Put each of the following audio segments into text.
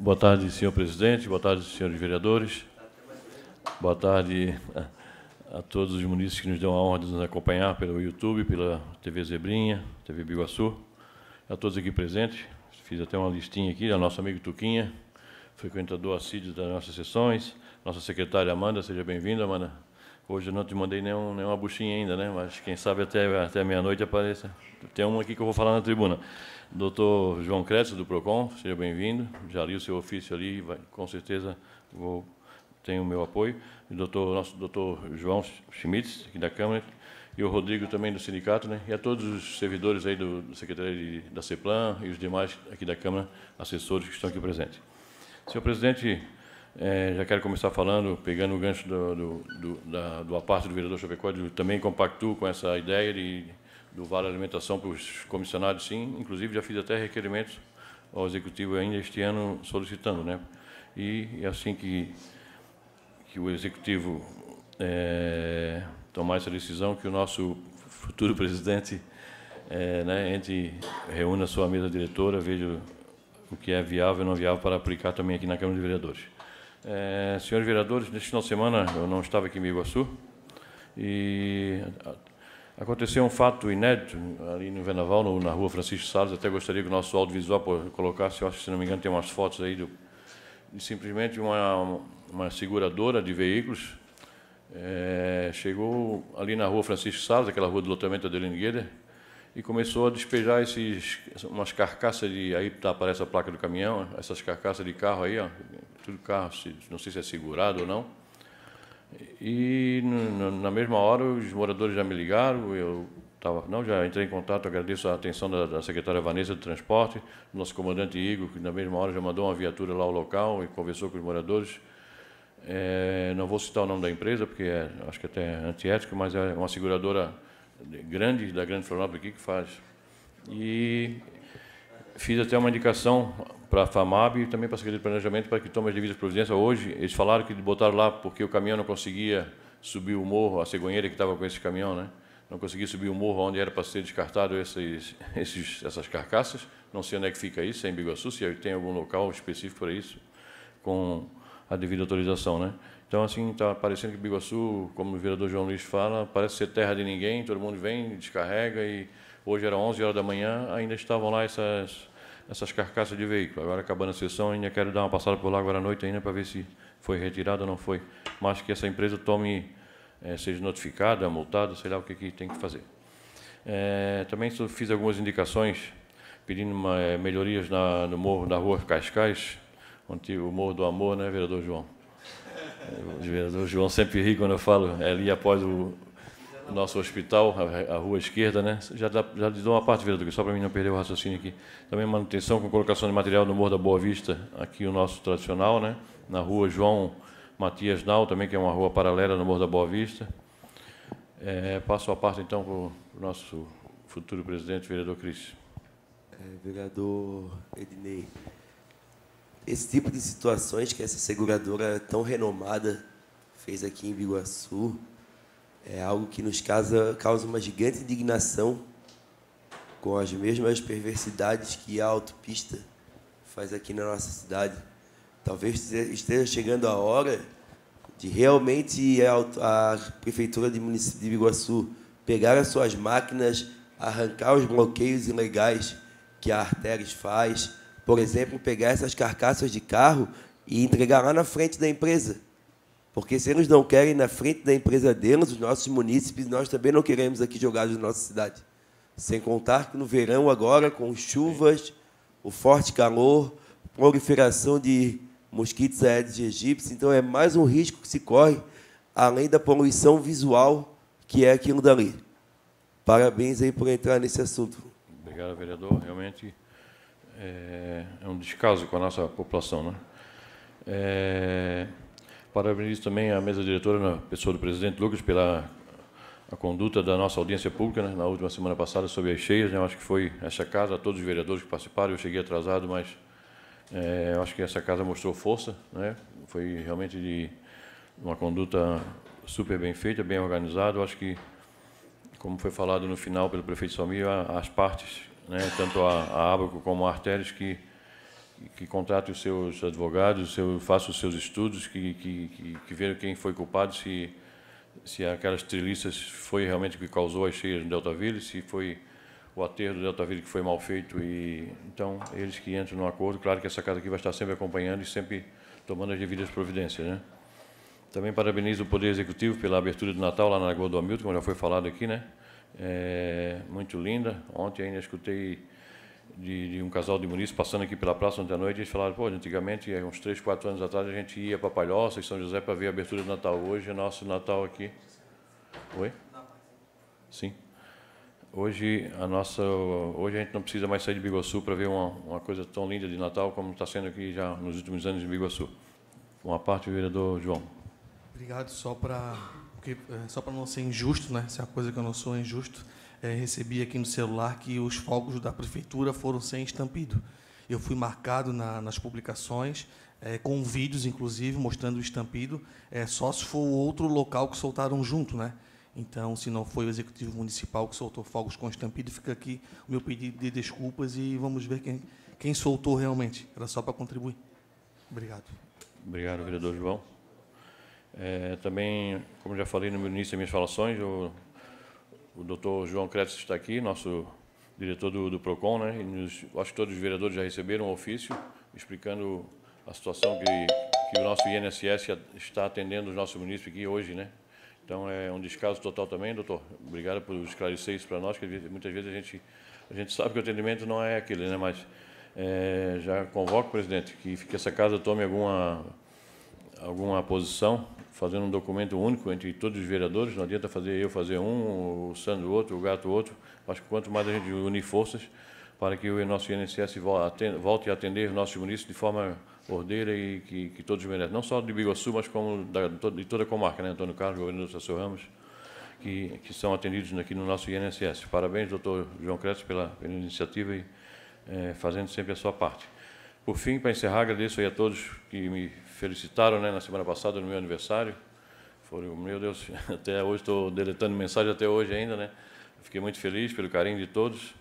Boa tarde, senhor presidente. Boa tarde, senhores vereadores. Boa tarde a todos os munícipes que nos dão a honra de nos acompanhar pelo YouTube, pela TV Zebrinha, TV Biguaçu. A todos aqui presentes. Fiz até uma listinha aqui, O nosso amigo Tuquinha, frequentador assíduo das nossas sessões. Nossa secretária Amanda, seja bem-vinda, Amanda. Hoje eu não te mandei nenhum, nenhuma buchinha ainda, né? Mas quem sabe até, até meia-noite apareça. Tem um aqui que eu vou falar na tribuna. Doutor João Crécio, do PROCON, seja bem-vindo. Já li o seu ofício ali, vai, com certeza vou, tem o meu apoio. E doutor, nosso doutor João Schmitz, aqui da Câmara, e o Rodrigo também do sindicato, né? E a todos os servidores aí do, do Secretaria da CEPLAN e os demais aqui da Câmara, assessores que estão aqui presentes. Senhor presidente, é, já quero começar falando, pegando o gancho do, do, do, da, do aparte do vereador Chapecó, também compactuo com essa ideia de, do Vale Alimentação para os comissionados, sim. Inclusive, já fiz até requerimentos ao Executivo ainda este ano solicitando, né? E, é assim que, que o Executivo é, tomar essa decisão, que o nosso futuro presidente é, né, entre, reúna a sua mesa diretora, veja o que é viável e não viável para aplicar também aqui na Câmara de Vereadores. É, senhores vereadores, neste final de semana eu não estava aqui em Iguaçu e aconteceu um fato inédito ali no Venaval, no, na rua Francisco Salles. Até gostaria que o nosso audiovisual colocasse, eu acho que se não me engano tem umas fotos aí do, de simplesmente uma, uma seguradora de veículos é, chegou ali na rua Francisco Salles, aquela rua do lotamento da Delengueira, e começou a despejar esses, umas carcaças de. Aí tá, aparece a placa do caminhão, essas carcaças de carro aí, ó, tudo carro, não sei se é segurado ou não. E na mesma hora os moradores já me ligaram, eu tava, não, já entrei em contato, agradeço a atenção da, da secretária Vanessa do Transporte, do nosso comandante Igor, que na mesma hora já mandou uma viatura lá ao local e conversou com os moradores. É, não vou citar o nome da empresa, porque é, acho que é até é antiético, mas é uma seguradora grandes da Grande Florianópolis aqui que faz. E fiz até uma indicação para a FAMAB e também para a Secretaria de Planejamento para que tome as devidas providências. Hoje, eles falaram que botaram lá porque o caminhão não conseguia subir o morro, a cegonheira que estava com esse caminhão, né? Não conseguia subir o morro onde era para ser descartado esses, esses, essas carcaças. Não sei onde é que fica isso, é em Biguaçu, se tem algum local específico para isso, com a devida autorização, né? Então, assim, está parecendo que Biguaçu, como o vereador João Luiz fala, parece ser terra de ninguém, todo mundo vem, descarrega e hoje era 11 horas da manhã, ainda estavam lá essas, essas carcaças de veículo. Agora, acabando a sessão, ainda quero dar uma passada por lá agora à noite ainda para ver se foi retirado ou não foi. Mas que essa empresa tome, é, seja notificada, multada, sei lá o que, que tem que fazer. É, também fiz algumas indicações pedindo uma, eh, é, melhorias na, no morro da rua Cascais, onde o Morro do Amor, né, vereador João? O vereador João sempre ri quando eu falo, é ali após o, o nosso hospital, a, a, rua esquerda, né? Já, dá, já lhe dou uma parte, vereador, só para mim não perder o raciocínio aqui. Também manutenção com colocação de material no Morro da Boa Vista, aqui o nosso tradicional, né? Na rua João Matias Nau, também, que é uma rua paralela no Morro da Boa Vista. É, passo a parte, então, para o nosso futuro presidente, vereador Cris. É, vereador Ednei, esse tipo de situações que essa seguradora tão renomada fez aqui em Biguaçu é algo que nos causa, causa uma gigante indignação com as mesmas perversidades que a autopista faz aqui na nossa cidade. Talvez esteja chegando a hora de realmente a, Prefeitura de Biguaçu pegar as suas máquinas, arrancar os bloqueios ilegais que a artéria faz, por exemplo, pegar essas carcaças de carro e entregar lá na frente da empresa. Porque se eles não querem na frente da empresa deles, os nossos munícipes, nós também não queremos aqui jogados na nossa cidade. Sem contar que no verão agora, com chuvas, o forte calor, proliferação de mosquitos aéreos egípcios, então é mais um risco que se corre, além da poluição visual que é aquilo dali. Parabéns aí por entrar nesse assunto. Obrigado, vereador. Realmente é um descaso com a nossa população. Né? É, parabenizo também a mesa diretora, na pessoa do presidente Lucas, pela a conduta da nossa audiência pública né, na última semana passada sobre as cheias. Né, eu acho que foi essa casa, todos os vereadores que participaram. Eu cheguei atrasado, mas é, eu acho que essa casa mostrou força. Né, foi realmente de uma conduta super bem feita, bem organizada. Eu acho que, como foi falado no final pelo prefeito Salmir, as partes, né, tanto a, a Abaco como a Artérias, que que contrate os seus advogados, seu, faça os seus estudos, que, que, que, que veja quem foi culpado, se, se aquelas trilhistas foi realmente o que causou as cheias no Deltaville, se foi o aterro do Deltaville que foi mal feito. e Então, eles que entram no acordo, claro que essa casa aqui vai estar sempre acompanhando e sempre tomando as devidas providências. Né? Também parabenizo o Poder Executivo pela abertura do Natal lá na Lagoa do Hamilton, como já foi falado aqui, né? É, muito linda. Ontem ainda escutei de, de, um casal de munícipes passando aqui pela praça ontem à noite, eles falaram, pô, antigamente, uns 3, 4 anos atrás, a gente ia para Palhoça e São José para ver a abertura do Natal. Hoje é nosso Natal aqui. Oi? Sim. Hoje a nossa, hoje a gente não precisa mais sair de Biguaçu para ver uma, uma coisa tão linda de Natal como está sendo aqui já nos últimos anos em Biguaçu. Uma parte, vereador João. Obrigado. Só para é, só para não ser injusto, né? Se é uma coisa que eu não sou é injusto é, recebi aqui no celular que os fogos da prefeitura foram sem estampido. Eu fui marcado na, nas publicações, é, com vídeos, inclusive, mostrando o estampido, é, só se for outro local que soltaram junto, né? Então, se não foi o Executivo Municipal que soltou fogos com estampido, fica aqui o meu pedido de desculpas e vamos ver quem, quem soltou realmente. Era só para contribuir. Obrigado. Obrigado, vereador João. É, também, como já falei no início das minhas falações, eu o doutor João Cretes está aqui, nosso diretor do, do PROCON, né? Nos, acho que todos os vereadores já receberam um ofício explicando a situação que, que o nosso INSS está atendendo os nossos municípios aqui hoje, né? Então é um descaso total também, doutor. Obrigado por esclarecer isso para nós, que muitas vezes a gente, a gente sabe que o atendimento não é aquele, né? Mas é, já convoco, presidente, que, que essa casa tome alguma alguma posição, fazendo um documento único entre todos os vereadores, não adianta fazer eu fazer um, o Sandro outro, o Gato outro. Acho que quanto mais a gente unir forças para que o nosso INSS volte a atender os nossos municípios de forma ordeira e que, que todos merecem, não só de Biguaçu, mas como da, de toda a comarca, né? Antônio Carlos, governador Sassou Ramos, que, que são atendidos aqui no nosso INSS. Parabéns, doutor João Crespo, pela, pela iniciativa e é, fazendo sempre a sua parte. Por fim, para encerrar, agradeço aí a todos que me felicitaram né, na semana passada, no meu aniversário. Foram, meu Deus, até hoje estou deletando mensagem até hoje ainda, né? Fiquei muito feliz pelo carinho de todos.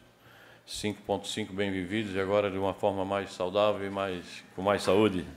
5.5 bem vividos e agora de uma forma mais saudável e mais, com mais saúde.